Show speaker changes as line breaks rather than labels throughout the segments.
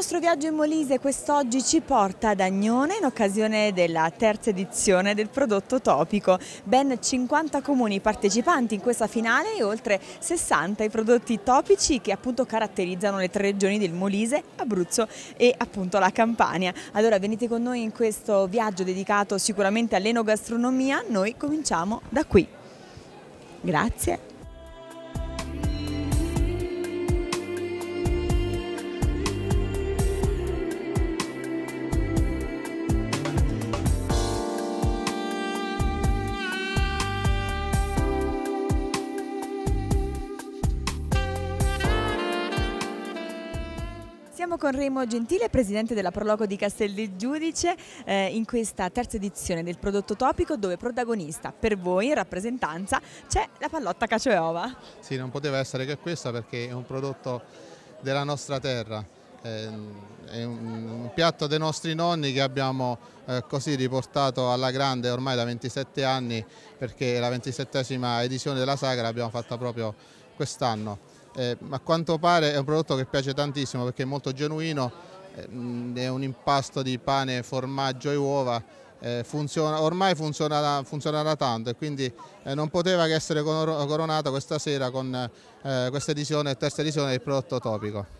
nostro viaggio in Molise quest'oggi ci porta ad Agnone in occasione della terza edizione del prodotto topico. Ben 50 comuni partecipanti in questa finale e oltre 60 i prodotti topici che appunto caratterizzano le tre regioni del Molise, Abruzzo e appunto la Campania. Allora venite con noi in questo viaggio dedicato sicuramente all'enogastronomia, noi cominciamo da qui. Grazie. Siamo con Remo Gentile, presidente della Prologo di Castel del Giudice, eh, in questa terza edizione del prodotto topico dove protagonista per voi in rappresentanza c'è la pallotta cacio e ova.
Sì, non poteva essere che questa perché è un prodotto della nostra terra. Eh, è un piatto dei nostri nonni che abbiamo eh, così riportato alla grande ormai da 27 anni perché la 27esima edizione della Sagra l'abbiamo fatta proprio quest'anno eh, a quanto pare è un prodotto che piace tantissimo perché è molto genuino, eh, è un impasto di pane, formaggio e uova, eh, funziona, ormai funziona, funzionerà tanto e quindi eh, non poteva che essere coronato questa sera con eh, questa edizione terza edizione del prodotto topico.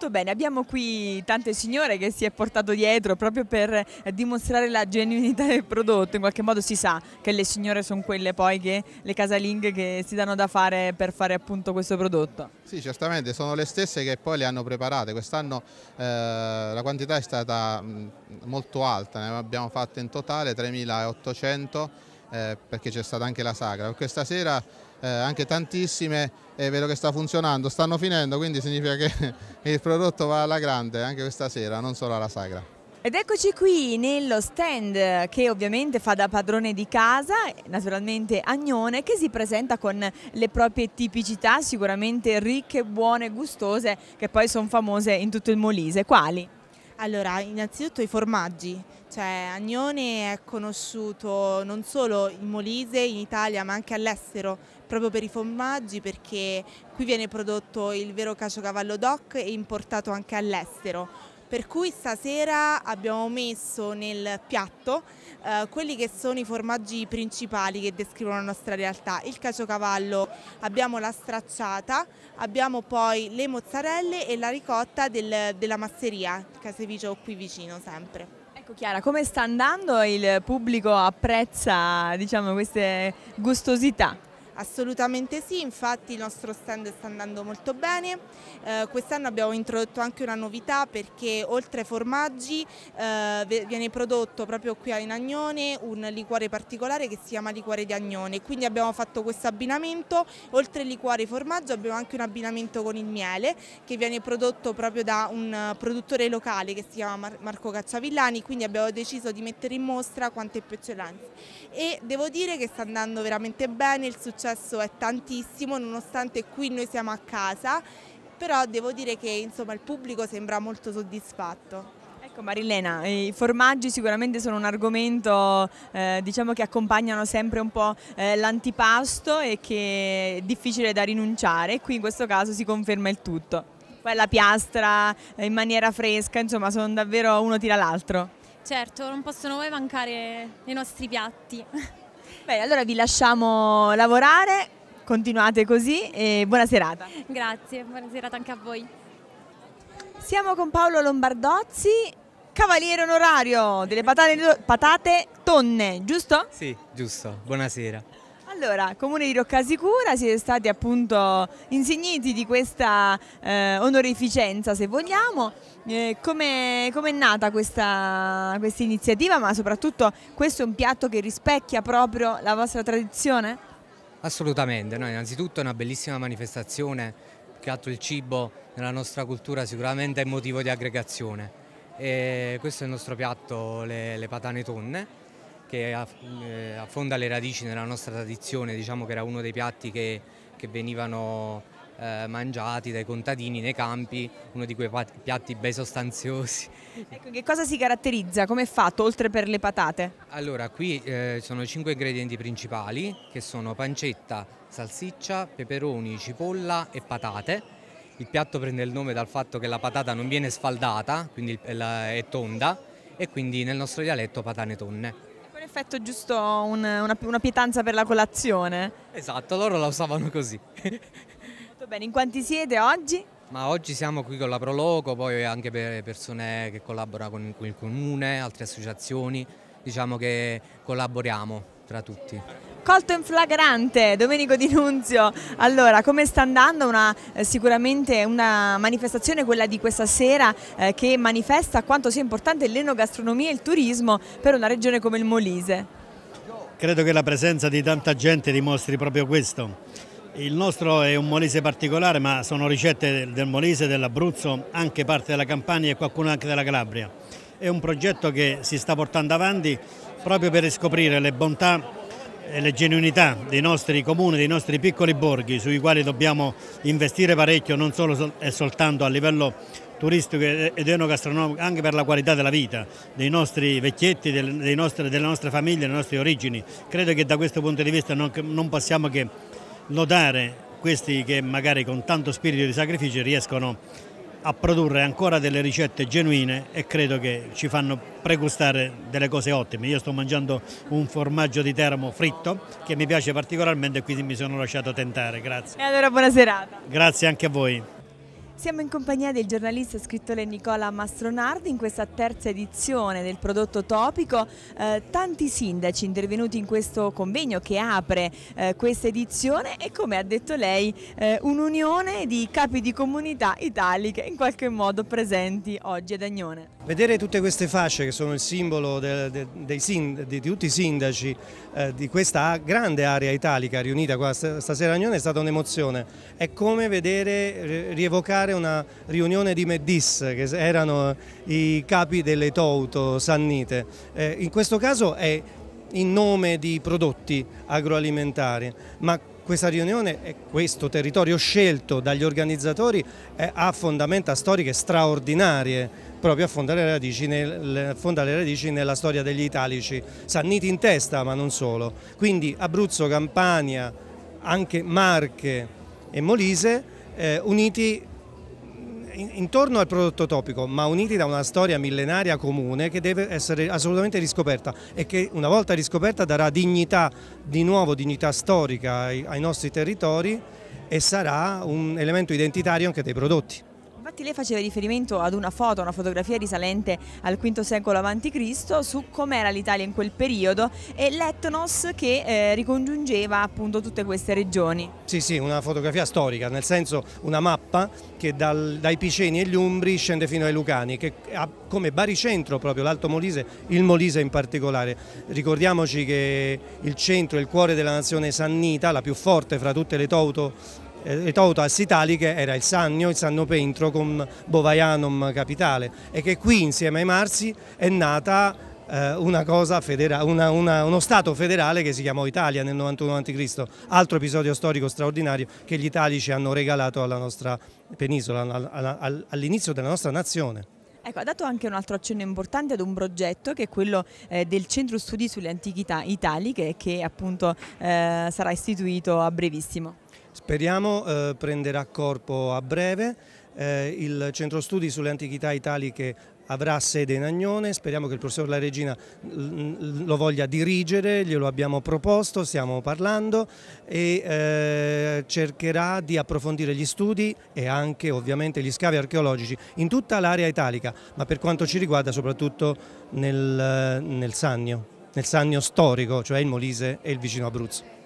Molto bene, abbiamo qui tante signore che si è portato dietro proprio per dimostrare la genuinità del prodotto, in qualche modo si sa che le signore sono quelle poi che le casalinghe che si danno da fare per fare appunto questo prodotto.
Sì, certamente, sono le stesse che poi le hanno preparate, quest'anno eh, la quantità è stata molto alta, ne abbiamo fatte in totale 3.800 eh, perché c'è stata anche la sagra. Questa sera eh, anche tantissime e vedo che sta funzionando, stanno finendo, quindi significa che il prodotto va alla grande anche questa sera, non solo alla sagra.
Ed eccoci qui nello stand che ovviamente fa da padrone di casa, naturalmente Agnone, che si presenta con le proprie tipicità sicuramente ricche, buone, gustose, che poi sono famose in tutto il Molise. Quali?
Allora, innanzitutto i formaggi, cioè Agnone è conosciuto non solo in Molise, in Italia, ma anche all'estero, proprio per i formaggi, perché qui viene prodotto il vero caciocavallo DOC e importato anche all'estero per cui stasera abbiamo messo nel piatto eh, quelli che sono i formaggi principali che descrivono la nostra realtà, il caciocavallo, abbiamo la stracciata, abbiamo poi le mozzarelle e la ricotta del, della masseria, il caseificio qui vicino sempre.
Ecco Chiara, come sta andando? Il pubblico apprezza diciamo, queste gustosità?
Assolutamente sì, infatti il nostro stand sta andando molto bene, eh, quest'anno abbiamo introdotto anche una novità perché oltre ai formaggi eh, viene prodotto proprio qui in Agnone un liquore particolare che si chiama liquore di Agnone, quindi abbiamo fatto questo abbinamento, oltre ai liquori e formaggio abbiamo anche un abbinamento con il miele che viene prodotto proprio da un produttore locale che si chiama Mar Marco Cacciavillani, quindi abbiamo deciso di mettere in mostra quante più eccellenze e devo dire che sta andando veramente bene, il successo successo è tantissimo nonostante qui noi siamo a casa, però devo dire che insomma, il pubblico sembra molto soddisfatto.
Ecco Marilena, i formaggi sicuramente sono un argomento eh, diciamo che accompagnano sempre un po' eh, l'antipasto e che è difficile da rinunciare, qui in questo caso si conferma il tutto. Poi la piastra eh, in maniera fresca, insomma sono davvero uno tira l'altro. Certo, non possono mai mancare i nostri piatti. Bene, allora vi lasciamo lavorare, continuate così e buona serata. Grazie, buona serata anche a voi. Siamo con Paolo Lombardozzi, cavaliere onorario delle patate, patate
tonne, giusto? Sì, giusto, buonasera.
Allora, Comune di Roccasicura siete stati appunto insigniti di questa eh, onorificenza se vogliamo, eh, come, com è nata questa, questa iniziativa ma soprattutto questo è un piatto che rispecchia proprio la vostra tradizione?
Assolutamente, no? innanzitutto è una bellissima manifestazione, che altro il cibo nella nostra cultura sicuramente è motivo di aggregazione e questo è il nostro piatto, le, le patane tonne che eh, affonda le radici nella nostra tradizione, diciamo che era uno dei piatti che, che venivano eh, mangiati dai contadini nei campi, uno di quei piatti bei sostanziosi.
Ecco, che cosa si caratterizza? Come è fatto oltre per le patate?
Allora, qui eh, sono cinque ingredienti principali che sono pancetta, salsiccia, peperoni, cipolla e patate. Il piatto prende il nome dal fatto che la patata non viene sfaldata, quindi è tonda, e quindi nel nostro dialetto patane tonne
perfetto, giusto un, una, una pietanza per la colazione.
Esatto, loro la usavano così.
Molto bene, in quanti siete oggi?
Ma oggi siamo qui con la Proloco, poi anche per persone che collaborano con il comune, altre associazioni, diciamo che collaboriamo tra tutti
colto in flagrante Domenico Di Nunzio. Allora, come sta andando? Una, eh, sicuramente una manifestazione, quella di questa sera, eh, che manifesta quanto sia importante l'enogastronomia e il turismo per una regione come il Molise.
Credo che la presenza di tanta gente dimostri proprio questo. Il nostro è un Molise particolare, ma sono ricette del Molise, dell'Abruzzo, anche parte della Campania e qualcuno anche della Calabria. È un progetto che si sta portando avanti proprio per riscoprire le bontà eh, le genuinità dei nostri comuni, dei nostri piccoli borghi sui quali dobbiamo investire parecchio non solo e soltanto a livello turistico ed enogastronomico anche per la qualità della vita dei nostri vecchietti, dei nostri, delle nostre famiglie, delle nostre origini. Credo che da questo punto di vista non, non possiamo che lodare questi che magari con tanto spirito di sacrificio riescono a a produrre ancora delle ricette genuine e credo che ci fanno pregustare delle cose ottime. Io sto mangiando un formaggio di Teramo fritto che mi piace particolarmente e quindi mi sono lasciato tentare. Grazie. E
allora buona serata.
Grazie anche a voi.
Siamo in compagnia del giornalista e scrittore Nicola Mastronardi in questa terza edizione del prodotto topico. Eh, tanti sindaci intervenuti in questo convegno che apre eh, questa edizione e come ha detto lei eh, un'unione di capi di comunità italiche in qualche modo presenti oggi ad Agnone.
Vedere tutte queste fasce che sono il simbolo de, de, de, sind, di tutti i sindaci eh, di questa grande area italica riunita qua stasera a Agnone è stata un'emozione. È come vedere, rievocare una riunione di Meddis che erano eh, i capi delle Touto sannite. Eh, in questo caso è in nome di prodotti agroalimentari, ma questa riunione e questo territorio scelto dagli organizzatori eh, ha fondamenta storiche straordinarie, proprio a fondare le radici, nel, fondare le radici nella storia degli italici, Sanniti in testa ma non solo. Quindi Abruzzo, Campania, anche Marche e Molise eh, uniti intorno al prodotto topico, ma uniti da una storia millenaria comune che deve essere assolutamente riscoperta e che una volta riscoperta darà dignità, di nuovo dignità storica ai, ai nostri territori e sarà un elemento identitario anche dei prodotti
infatti lei faceva riferimento ad una foto, una fotografia risalente al V secolo a.C. su com'era l'Italia in quel periodo e l'etnos che eh, ricongiungeva appunto tutte queste regioni. Sì,
sì, una fotografia storica, nel senso una mappa che dal, dai Piceni e gli Umbri scende fino ai Lucani, che ha come baricentro proprio l'Alto Molise, il Molise in particolare. Ricordiamoci che il centro, il cuore della nazione sannita, la più forte fra tutte le Tauto le eh, Tautas italiche era il Sannio, il Sanno Pentro con Bovaianum Capitale e che qui insieme ai Marsi è nata eh, una cosa federale, una, una, uno Stato federale che si chiamò Italia nel 91 a.C., altro episodio storico straordinario che gli italici hanno regalato alla nostra penisola, all'inizio della nostra nazione.
Ecco, ha dato anche un altro accenno importante ad un progetto che è quello eh, del Centro Studi sulle Antichità Italiche che appunto eh, sarà istituito a brevissimo.
Speriamo eh, prenderà corpo a breve. Eh, il centro studi sulle antichità italiche avrà sede in Agnone, speriamo che il professor La Regina lo voglia dirigere, glielo abbiamo proposto, stiamo parlando e eh, cercherà di approfondire gli studi e anche ovviamente gli scavi archeologici in tutta l'area italica, ma per quanto ci riguarda soprattutto nel, nel Sannio, nel Sannio storico, cioè il Molise e il vicino Abruzzo.